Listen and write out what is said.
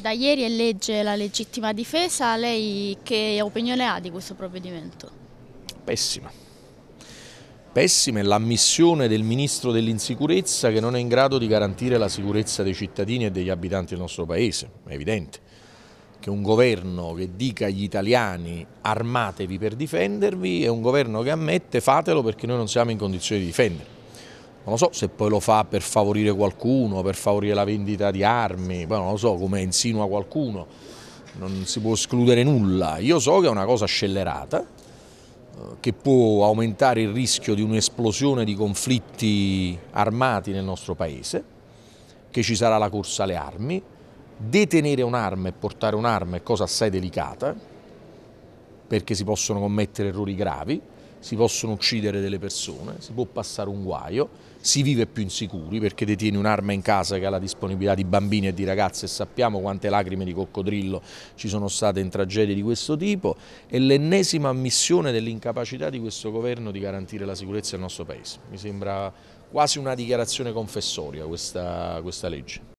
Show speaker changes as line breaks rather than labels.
Da ieri è legge la legittima difesa, lei che opinione ha di questo provvedimento?
Pessima. Pessima è l'ammissione del Ministro dell'Insicurezza che non è in grado di garantire la sicurezza dei cittadini e degli abitanti del nostro Paese, è evidente che un governo che dica agli italiani armatevi per difendervi è un governo che ammette fatelo perché noi non siamo in condizione di difendervi non lo so se poi lo fa per favorire qualcuno, per favorire la vendita di armi, poi non lo so come insinua qualcuno, non si può escludere nulla. Io so che è una cosa scellerata, eh, che può aumentare il rischio di un'esplosione di conflitti armati nel nostro paese, che ci sarà la corsa alle armi, detenere un'arma e portare un'arma è cosa assai delicata, perché si possono commettere errori gravi, si possono uccidere delle persone, si può passare un guaio, si vive più insicuri perché detieni un'arma in casa che ha la disponibilità di bambini e di ragazze e sappiamo quante lacrime di coccodrillo ci sono state in tragedie di questo tipo è l'ennesima ammissione dell'incapacità di questo governo di garantire la sicurezza del nostro Paese. Mi sembra quasi una dichiarazione confessoria questa, questa legge.